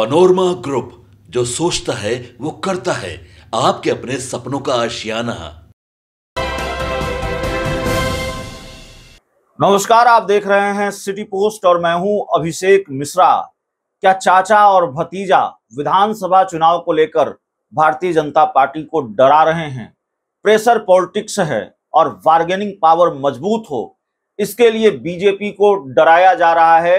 panorama group जो सोचता है वो करता है आपके अपने सपनों का आशियाना नमस्कार आप देख रहे हैं सिटी पोस्ट और मैं हूं अभिषेक मिश्रा क्या चाचा और भतीजा विधानसभा चुनाव को लेकर भारतीय जनता पार्टी को डरा रहे हैं प्रेशर पॉलिटिक्स है और बार्गेनिंग पावर मजबूत हो इसके लिए बीजेपी को डराया जा रहा है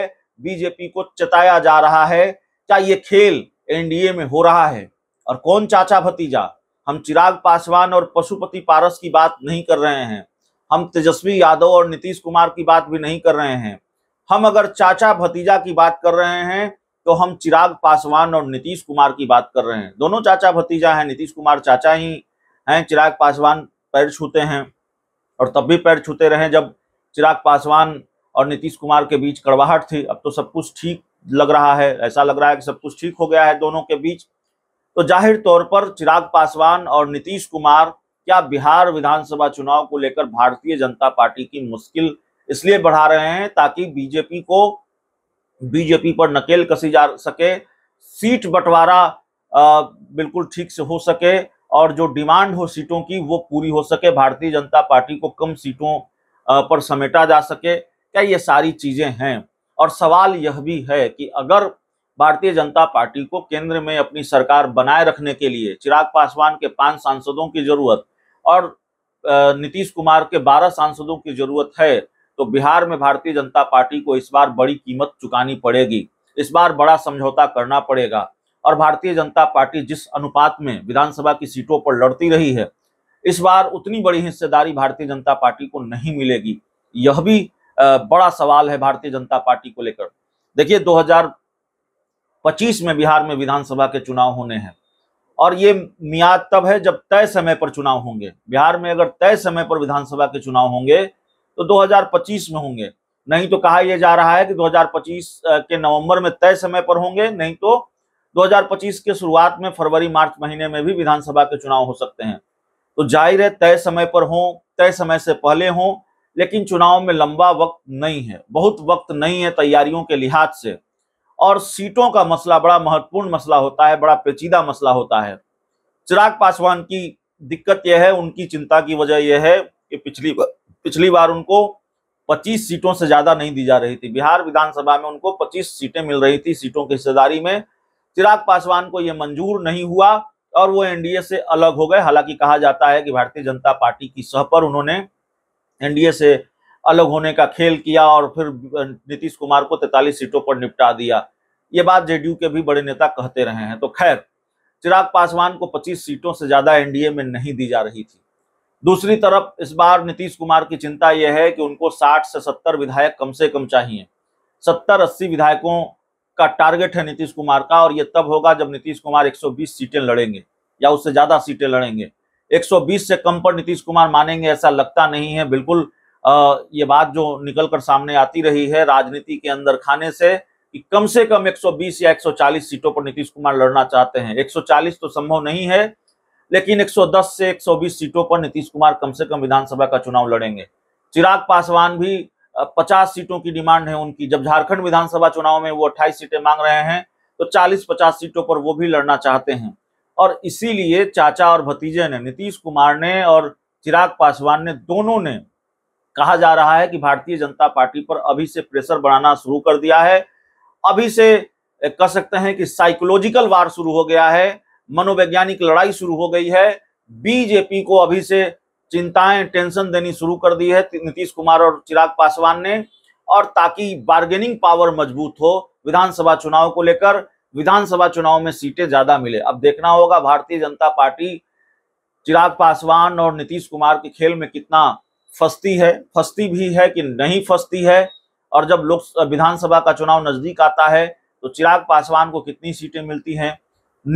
बीजेपी को चताया जा रहा है क्या ये खेल एनडीए में हो रहा है और कौन चाचा भतीजा हम चिराग पासवान और पशुपति पारस की बात नहीं कर रहे हैं हम तेजस्वी यादव और नीतीश कुमार की बात भी नहीं कर रहे हैं हम अगर चाचा भतीजा की बात कर रहे हैं तो हम चिराग पासवान और नीतीश कुमार की बात कर रहे हैं दोनों चाचा भतीजा हैं नीतीश कुमार चाचा ही हैं चिराग पासवान पैर छूते हैं और तब भी पैर छूते रहे जब चिराग पासवान और नीतीश कुमार के बीच कड़वाहट थी अब तो सब कुछ ठीक लग रहा है ऐसा लग रहा है कि सब कुछ ठीक हो गया है दोनों के बीच तो जाहिर तौर पर चिराग पासवान और नीतीश कुमार क्या बिहार विधानसभा चुनाव को लेकर भारतीय जनता पार्टी की मुश्किल इसलिए बढ़ा रहे हैं ताकि बीजेपी को बीजेपी पर नकेल कसी जा सके सीट बंटवारा बिल्कुल ठीक से हो सके और जो डिमांड हो सीटों की वो पूरी हो सके भारतीय जनता पार्टी को कम सीटों पर समेटा जा सके क्या ये सारी चीजें हैं और सवाल यह भी है कि अगर भारतीय जनता पार्टी को केंद्र में अपनी सरकार बनाए रखने के लिए चिराग पासवान के पांच सांसदों की जरूरत और नीतीश कुमार के बारह सांसदों की जरूरत है तो बिहार में भारतीय जनता पार्टी को इस बार बड़ी कीमत चुकानी पड़ेगी इस बार बड़ा समझौता करना पड़ेगा और भारतीय जनता पार्टी जिस अनुपात में विधानसभा की सीटों पर लड़ती रही है इस बार उतनी बड़ी हिस्सेदारी भारतीय जनता पार्टी को नहीं मिलेगी यह भी बड़ा सवाल है भारतीय जनता पार्टी को लेकर देखिए 2025 में बिहार में विधानसभा के चुनाव होने हैं और ये मियाद तब है जब तय समय पर चुनाव होंगे बिहार में अगर तय समय पर विधानसभा के चुनाव होंगे तो 2025 में होंगे नहीं तो कहा यह जा रहा है कि 2025 के नवंबर में तय समय पर होंगे नहीं तो 2025 के शुरुआत में फरवरी मार्च महीने में भी विधानसभा के चुनाव हो सकते हैं तो जाहिर है तय समय पर हों तय समय से पहले हों लेकिन चुनाव में लंबा वक्त नहीं है बहुत वक्त नहीं है तैयारियों के लिहाज से और सीटों का मसला बड़ा महत्वपूर्ण मसला होता है बड़ा पेचीदा मसला होता है चिराग पासवान की दिक्कत यह है उनकी चिंता की वजह यह है कि पिछली बार, पिछली बार उनको 25 सीटों से ज़्यादा नहीं दी जा रही थी बिहार विधानसभा में उनको 25 सीटें मिल रही थी सीटों की हिस्सेदारी में चिराग पासवान को यह मंजूर नहीं हुआ और वो एनडीए से अलग हो गए हालांकि कहा जाता है कि भारतीय जनता पार्टी की सह पर उन्होंने एनडीए से अलग होने का खेल किया और फिर नीतीश कुमार को तैतालीस सीटों पर निपटा दिया ये बात जेडीयू के भी बड़े नेता कहते रहे हैं तो खैर चिराग पासवान को 25 सीटों से ज्यादा एनडीए में नहीं दी जा रही थी दूसरी तरफ इस बार नीतीश कुमार की चिंता यह है कि उनको 60 से 70 विधायक कम से कम चाहिए 70-80 विधायकों का टारगेट है नीतीश कुमार का और ये तब होगा जब नीतीश कुमार 120 सीटें लड़ेंगे या उससे ज्यादा सीटें लड़ेंगे 120 से कम पर नीतीश कुमार मानेंगे ऐसा लगता नहीं है बिल्कुल ये बात जो निकल कर सामने आती रही है राजनीति के अंदर खाने से कि कम से कम 120 या 140 सीटों पर नीतीश कुमार लड़ना चाहते हैं 140 तो संभव नहीं है लेकिन 110 से 120 सीटों पर नीतीश कुमार कम से कम विधानसभा का चुनाव लड़ेंगे चिराग पासवान भी 50 सीटों की डिमांड है उनकी जब झारखंड विधानसभा चुनाव में वो 28 सीटें मांग रहे हैं तो 40-50 सीटों पर वो भी लड़ना चाहते हैं और इसीलिए चाचा और भतीजे ने नीतीश कुमार ने और चिराग पासवान ने दोनों ने कहा जा रहा है कि भारतीय जनता पार्टी पर अभी से प्रेशर बढ़ाना शुरू कर दिया है अभी से कह सकते हैं कि साइकोलॉजिकल वार शुरू हो गया है मनोवैज्ञानिक लड़ाई शुरू हो गई है बीजेपी को अभी से चिंताएं टेंशन देनी शुरू कर दी है नीतीश कुमार और चिराग पासवान ने और ताकि बार्गेनिंग पावर मजबूत हो विधानसभा चुनाव को लेकर विधानसभा चुनाव में सीटें ज्यादा मिले अब देखना होगा भारतीय जनता पार्टी चिराग पासवान और नीतीश कुमार के खेल में कितना फंसती है फंसती भी है कि नहीं फंसती है और जब लोक विधानसभा का चुनाव नजदीक आता है तो चिराग पासवान को कितनी सीटें मिलती हैं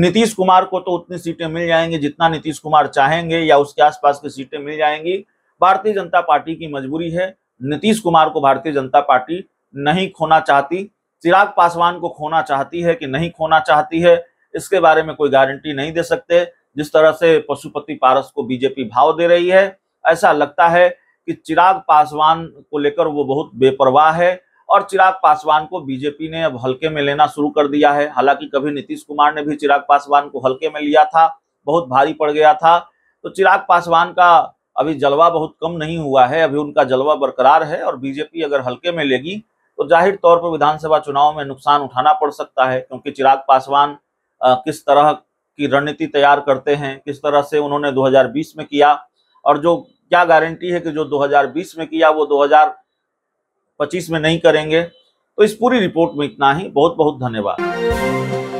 नीतीश कुमार को तो उतनी सीटें मिल जाएंगी जितना नीतीश कुमार चाहेंगे या उसके आसपास की सीटें मिल जाएंगी भारतीय जनता पार्टी की मजबूरी है नीतीश कुमार को भारतीय जनता पार्टी नहीं खोना चाहती चिराग पासवान को खोना चाहती है कि नहीं खोना चाहती है इसके बारे में कोई गारंटी नहीं दे सकते जिस तरह से पशुपति पारस को बीजेपी भाव दे रही है ऐसा लगता है कि चिराग पासवान को लेकर वो बहुत बेपरवाह है और चिराग पासवान को बीजेपी ने अब हल्के में लेना शुरू कर दिया है हालांकि कभी नीतीश कुमार ने भी चिराग पासवान को हल्के में लिया था बहुत भारी पड़ गया था तो चिराग पासवान का अभी जलवा बहुत कम नहीं हुआ है अभी उनका जलवा बरकरार है और बीजेपी अगर हल्के में लेगी तो जाहिर तौर पर विधानसभा चुनाव में नुकसान उठाना पड़ सकता है क्योंकि चिराग पासवान किस तरह की रणनीति तैयार करते हैं किस तरह से उन्होंने 2020 में किया और जो क्या गारंटी है कि जो 2020 में किया वो 2025 में नहीं करेंगे तो इस पूरी रिपोर्ट में इतना ही बहुत बहुत धन्यवाद